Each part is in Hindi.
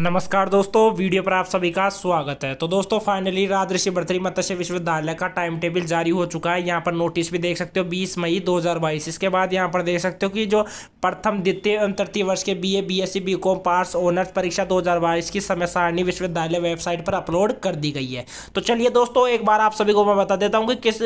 नमस्कार दोस्तों वीडियो पर आप सभी का स्वागत है तो दोस्तों फाइनली राजऋषि भर्तरी मत्स्य विश्वविद्यालय का टाइम टेबल जारी हो चुका है यहाँ पर नोटिस भी देख सकते हो 20 मई 2022 इसके बाद यहाँ पर देख सकते हो कि जो प्रथम द्वितीय एवं तृतीय वर्ष के BA BSc BCom pass honours परीक्षा दो की समय सारणी विश्वविद्यालय वेबसाइट पर अपलोड कर दी गई है तो चलिए दोस्तों एक बार आप सभी को मैं बता देता हूँ कि किस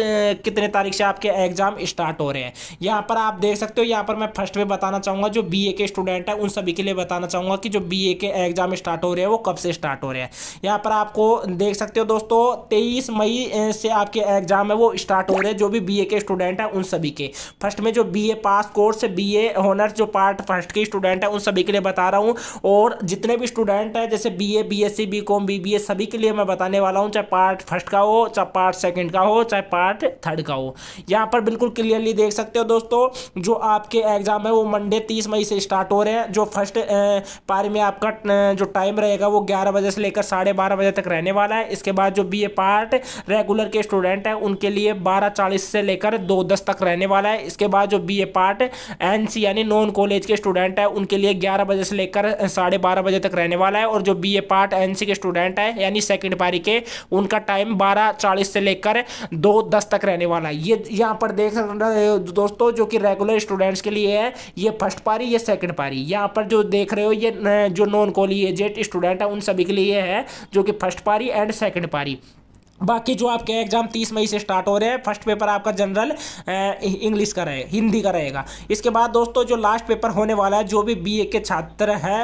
कितने तारीख से आपके एग्जाम स्टार्ट हो रहे हैं यहाँ पर आप देख सकते हो यहाँ पर मैं फर्स्ट में बताना चाहूँगा जो बी के स्टूडेंट है उन सभी के लिए बताना चाहूँगा कि जो बी के एग्जाम स्टार्ट हो रहे हैं वो कब से स्टार्ट हो रहे हैं यहाँ पर आपको देख सकते हो दोस्तों तेईस मई से आपके एग्जाम है वो स्टार्ट हो रहे हैं जो भी बी के स्टूडेंट हैं उन सभी के फर्स्ट में जो B pass course B A honours जो पार्ट फर्स्ट के स्टूडेंट हैं उन सभी के लिए बता रहा हूँ और जितने भी स्टूडेंट हैं जैसे B A B S C B com B सभी के लिए मैं बताने वाला हूँ चाहे पार्ट फर्स्ट का हो चाहे पार्ट सेकेंड का हो चाहे पार्ट थर्ड का हो यहाँ पर बिल्कुल क्लियरली देख सकते हो दोस्तों जो आपके एग्जाम है वो मंडे तीस मई से स्टार्ट हो रहे हैं जो फर्स्ट पारी में आपका जो जो टाइम रहेगा वो ग्यारह बजे से लेकर साढ़े बारह बजे तक रहने वाला है इसके बाद जो बी ए पार्ट रेगुलर के स्टूडेंट हैं उनके लिए बारह चालीस से लेकर दो दस तक रहने वाला है इसके बाद जो B A part N C यानी नॉन कॉलेज के स्टूडेंट हैं उनके लिए ग्यारह बजे से लेकर साढ़े बारह बजे तक रहने वाला है और जो B A part N C के स्टूडेंट हैं यानी सेकेंड पारी के उनका टाइम बारह चालीस से लेकर दो दस तक रहने वाला है ये यहाँ पर देख रहे दोस्तों जो कि रेगुलर स्टूडेंट्स के लिए है ये फर्स्ट पारी ये सेकेंड पारी यहाँ पर जो देख रहे हो ये जो नॉन कॉलेज एजेड स्टूडेंट हैं उन सभी के लिए है जो कि फर्स्ट पारी एंड सेकेंड पारी बाकी जो आपके एग्जाम तीस मई से स्टार्ट हो रहे हैं फर्स्ट पेपर आपका जनरल इंग्लिश का रहे हिंदी का रहेगा इसके बाद दोस्तों जो लास्ट पेपर होने वाला है जो भी बीए के छात्र हैं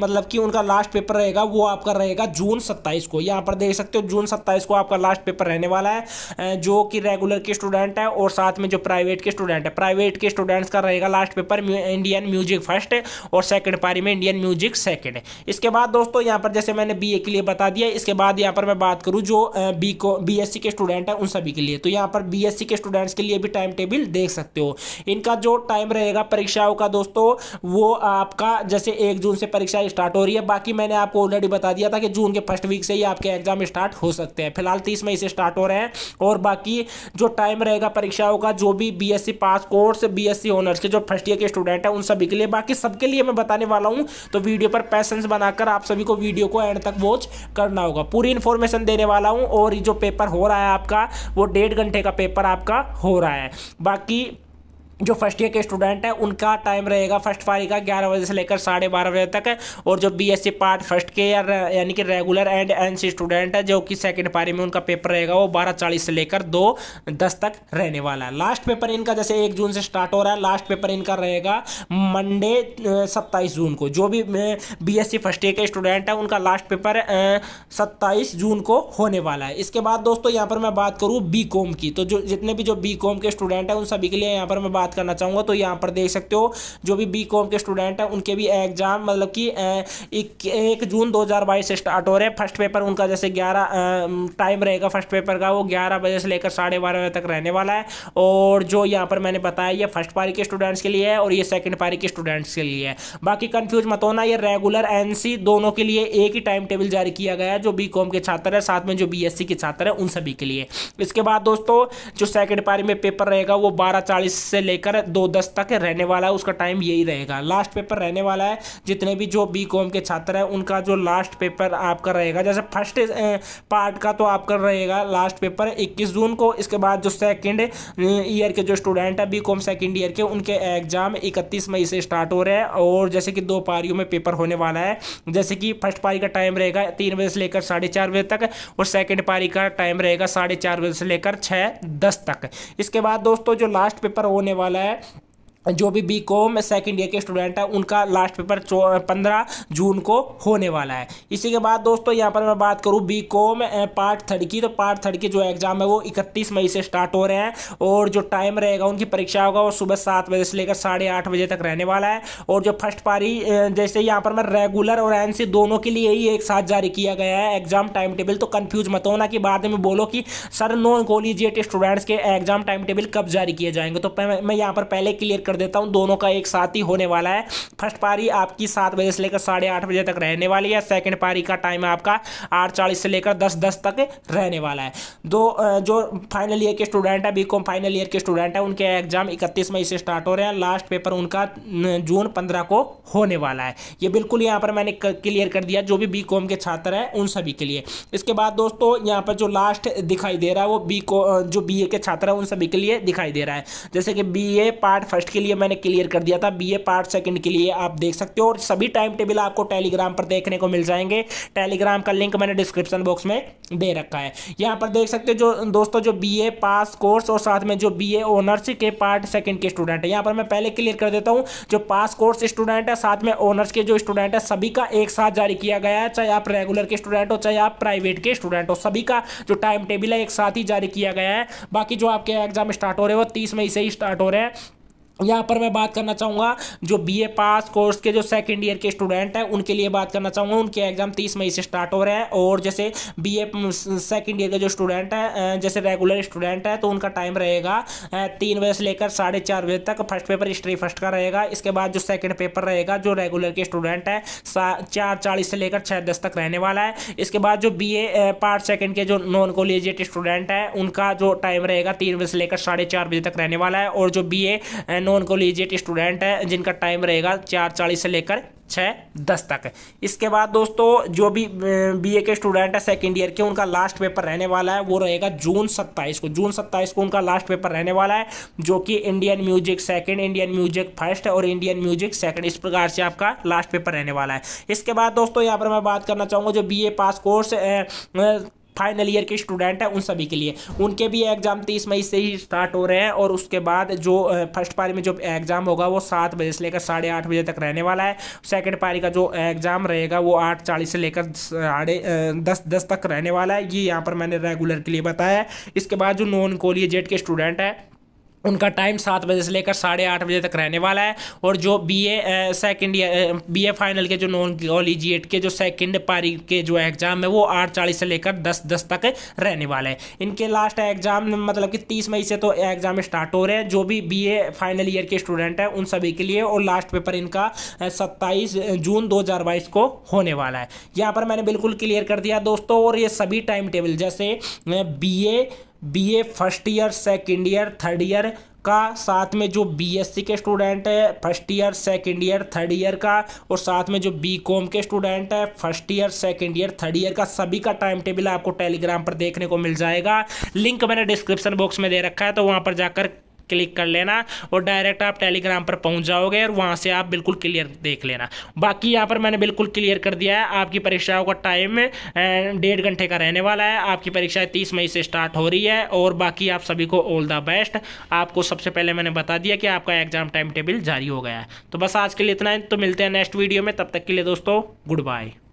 मतलब कि उनका लास्ट पेपर रहेगा वो आपका रहेगा जून सत्ताईस को यहाँ पर देख सकते हो जून सत्ताईस को आपका लास्ट पेपर रहने वाला है जो कि रेगुलर के स्टूडेंट है और साथ में जो प्राइवेट के स्टूडेंट है प्राइवेट के स्टूडेंट्स का रहेगा last paper Indian music first और सेकेंड पारी में इंडियन म्यूजिक सेकेंड इसके बाद दोस्तों यहाँ पर जैसे मैंने बी के लिए बता दिया इसके बाद यहाँ पर मैं बात करूँ जो बी बी को बी के स्टूडेंट हैं उन सभी के लिए तो यहाँ पर बी के स्टूडेंट्स के लिए भी टाइम टेबल देख सकते हो इनका जो टाइम रहेगा परीक्षाओं का दोस्तों वो आपका जैसे एक जून से परीक्षा स्टार्ट हो रही है बाकी मैंने आपको ऑलरेडी बता दिया था कि जून के फर्स्ट वीक से ही आपके एग्जाम स्टार्ट हो सकते हैं फिलहाल तीस मई से स्टार्ट हो रहे हैं और बाकी जो टाइम रहेगा परीक्षाओं का जो भी B pass course B honours के जो फर्स्ट ईयर के स्टूडेंट हैं उन सभी के लिए बाकी सबके लिए मैं बताने वाला हूँ तो वीडियो पर पैसेंस बनाकर आप सभी को वीडियो को एंड तक वॉच करना होगा पूरी इन्फॉर्मेशन देने वाला हूँ और जो पेपर हो रहा है आपका वो डेढ़ घंटे का पेपर आपका हो रहा है बाकी जो फर्स्ट ईयर के स्टूडेंट हैं उनका टाइम रहेगा फर्स्ट पारी का ग्यारह बजे से लेकर साढ़े बारह बजे तक और जो बीएससी पार्ट फर्स्ट के या यानी कि रेगुलर एंड एनसी स्टूडेंट है जो कि सेकंड पारी में उनका पेपर रहेगा वो बारह चालीस से लेकर दो दस तक रहने वाला है लास्ट पेपर इनका जैसे एक जून से स्टार्ट हो रहा है लास्ट पेपर इनका रहेगा मंडे सत्ताईस जून को जो भी बी एस फर्स्ट ईयर के स्टूडेंट हैं उनका लास्ट पेपर सत्ताईस जून को होने वाला है इसके बाद दोस्तों यहाँ पर मैं बात करूँ बी की तो जो जितने भी जो बी के स्टूडेंट हैं उन सभी के लिए यहाँ पर मैं बात बात करना चाहूँगा तो यहाँ पर देख सकते हो जो भी बी के स्टूडेंट हैं उनके भी एग्जाम मतलब कि एक जून दो से स्टार्ट हो रहे हैं फर्स्ट पेपर उनका जैसे ग्यारह टाइम रहेगा फर्स्ट पेपर का वो ग्यारह बजे से लेकर साढ़े बारह बजे तक रहने वाला है और जो यहाँ पर मैंने बताया ये फर्स्ट पारी के स्टूडेंट्स के लिए है और ये सेकंड पारी के स्टूडेंट्स के लिए है बाकी कंफ्यूज मत होना ये रेगुलर एनसी दोनों के लिए एक ही टाइम टेबल जारी किया गया है जो बी के छात्र है साथ में जो बी के छात्र है उन सभी के लिए इसके बाद दोस्तों जो सेकेंड पारी में पेपर रहेगा वो बारह से ले लेकर दो दस तक रहने वाला है उसका टाइम यही रहेगा लास्ट पेपर रहने वाला है जितने भी जो बी कॉम के छात्र हैं उनका जो लास्ट पेपर आपका रहेगा जैसे फर्स्ट पार्ट का तो आपका रहेगा लास्ट पेपर इक्कीस जून को इसके बाद जो सेकेंड ईयर के जो स्टूडेंट है बी कॉम सेकेंड ईयर के उनके एग्जाम इकतीस मई से स्टार्ट हो रहे हैं और जैसे कि दो पारियों में पेपर होने वाला है जैसे कि फर्स्ट पारी का टाइम रहेगा तीन बजे से लेकर साढ़े चार बजे तक और सेकेंड पारी का टाइम रहेगा साढ़े चार बजे से लेकर छः दस तक इसके बाद दोस्तों जो लास्ट पेपर होने वाला वाला है जो भी बी कॉम सेकेंड ईयर के स्टूडेंट हैं उनका लास्ट पेपर चौ पंद्रह जून को होने वाला है इसी के बाद दोस्तों यहाँ पर मैं बात करूँ बी कॉम पार्ट थर्ड की तो पार्ट थर्ड की जो एग्ज़ाम है वो इकतीस मई से स्टार्ट हो रहे हैं और जो टाइम रहेगा उनकी परीक्षा होगा वो सुबह सात बजे से लेकर साढ़े आठ बजे तक रहने वाला है और जो फर्स्ट पारी जैसे यहाँ पर मैं रेगुलर और एन दोनों के लिए ही एक साथ जारी किया गया है एग्ज़ाम टाइम टेबल तो कन्फ्यूज मत होना कि बाद में बोलो कि सर नॉन कॉलेजिएट स्टूडेंट्स के एग्ज़ाम टाइम टेबल कब जारी किए जाएंगे तो मैं यहाँ पर पहले क्लियर कर देता हूँ दोनों का एक साथ ही होने वाला है फर्स्ट पारी आपकी सात बजे से लेकर साढ़े आठ बजे तक रहने वाली है सेकंड पारी का टाइम आपका आठ चालीस से लेकर दस दस तक रहने वाला है दो जो फाइनल ईयर के स्टूडेंट है बी फाइनल ईयर के स्टूडेंट है उनके एग्जाम इकतीस मई से स्टार्ट हो रहे हैं लास्ट पेपर उनका जून पंद्रह को होने वाला है ये बिल्कुल यहाँ पर मैंने क्लियर कर दिया जो भी बी के छात्र हैं उन सभी के लिए इसके बाद दोस्तों यहाँ पर जो लास्ट दिखाई दे रहा है वो बी जो बी के छात्र हैं उन सभी के लिए दिखाई दे रहा है जैसे कि बी पार्ट फर्स्ट के लिए मैंने क्लियर कर दिया था बी ए पार्ट सेकेंड के लिए आप देख सकते हो और सभी टाइम टेबल आपको टेलीग्राम पर देखने को मिल जाएंगे टेलीग्राम का लिंक मैंने डिस्क्रिप्शन बॉक्स में दे रखा है यहाँ पर देख सकते हो जो दोस्तों जो बी ए पास कोर्स और साथ में जो बी ए ऑनर्स के पार्ट सेकेंड के स्टूडेंट है यहाँ पर मैं पहले क्लियर कर देता हूँ जो पास कोर्स स्टूडेंट है साथ में ऑनर्स के जो स्टूडेंट है सभी का एक साथ जारी किया गया है चाहे आप रेगुलर के स्टूडेंट हो चाहे आप प्राइवेट के स्टूडेंट हो सभी का जो टाइम टेबल है एक साथ ही जारी किया गया है बाकी जो आपके एग्जाम स्टार्ट हो रहे हैं वो तीस मई से ही स्टार्ट हो रहे हैं यहाँ पर मैं बात करना चाहूँगा जो बीए पास कोर्स के जो सेकंड ईयर के स्टूडेंट हैं उनके लिए बात करना चाहूँगा उनके एग्ज़ाम 30 मई से स्टार्ट हो रहे हैं और जैसे बीए सेकंड ईयर के जो स्टूडेंट हैं जैसे रेगुलर स्टूडेंट हैं तो उनका टाइम रहेगा तीन बजे से लेकर साढ़े चार बजे तक फर्स्ट पेपर हिस्ट्री फर्स्ट का रहेगा इसके बाद जो सेकेंड पेपर रहेगा जो रेगुलर के स्टूडेंट है चार चालीस से लेकर छः दस तक रहने वाला है इसके बाद जो बी ए पार्ट सेकेंड के जो नॉन कॉलेजिएट स्टूडेंट हैं उनका जो टाइम रहेगा तीन बजे से लेकर साढ़े बजे तक रहने वाला है और जो B A non collegiate student हैं जिनका टाइम रहेगा चार चालीस से लेकर छः दस तक इसके बाद दोस्तों जो भी बीए के स्टूडेंट है सेकेंड ईयर के उनका लास्ट पेपर रहने वाला है वो रहेगा जून सत्ताईस को जून सत्ताईस को उनका लास्ट पेपर रहने वाला है जो कि Indian music second Indian music first और इंडियन म्यूजिक सेकेंड इस प्रकार से आपका लास्ट पेपर रहने वाला है इसके बाद दोस्तों यहाँ पर मैं बात करना चाहूँगा जो B pass course final year के स्टूडेंट हैं उन सभी के लिए उनके भी एग्जाम तीस मई से ही स्टार्ट हो रहे हैं और उसके बाद जो फर्स्ट पारी में जो एग्जाम होगा वो सात बजे से लेकर साढ़े आठ बजे तक रहने वाला है सेकेंड पारी का जो एग्जाम रहेगा वो आठ चालीस से लेकर साढ़े दस दस तक रहने वाला है ये यहाँ पर मैंने रेगुलर के लिए बताया है इसके बाद जो नॉन कोलिए जेट के स्टूडेंट हैं उनका टाइम सात बजे से लेकर साढ़े आठ बजे तक रहने वाला है और जो B A second year B A final के जो नॉन कॉलीजिएट के जो सेकेंड पारी के जो एग्ज़ाम है वो आठ चालीस से लेकर दस दस तक रहने वाला है इनके लास्ट एग्ज़ाम मतलब कि तीस मई से तो एग्ज़ाम स्टार्ट हो रहे हैं जो भी बी ए फाइनल ईयर के स्टूडेंट हैं उन सभी के लिए और लास्ट पेपर इनका सत्ताईस जून दो को होने वाला है यहाँ पर मैंने बिल्कुल क्लियर कर दिया दोस्तों और ये सभी टाइम टेबल जैसे B A BA first year second year third year का साथ में जो बीएससी के स्टूडेंट है first year second year third year का और साथ में जो बीकॉम के स्टूडेंट है first year second year third year का सभी का टाइम टेबल आपको टेलीग्राम पर देखने को मिल जाएगा लिंक मैंने डिस्क्रिप्शन बॉक्स में दे रखा है तो वहाँ पर जाकर क्लिक कर लेना और डायरेक्ट आप टेलीग्राम पर पहुंच जाओगे और वहाँ से आप बिल्कुल क्लियर देख लेना बाकी यहाँ पर मैंने बिल्कुल क्लियर कर दिया है आपकी परीक्षाओं का टाइम डेढ़ घंटे का रहने वाला है आपकी परीक्षा तीस मई से स्टार्ट हो रही है और बाकी आप सभी को ऑल द बेस्ट आपको सबसे पहले मैंने बता दिया कि आपका एग्जाम टाइम टेबल जारी हो गया है तो बस आज के लिए इतना तो मिलते हैं नेक्स्ट वीडियो में तब तक के लिए दोस्तों गुड बाय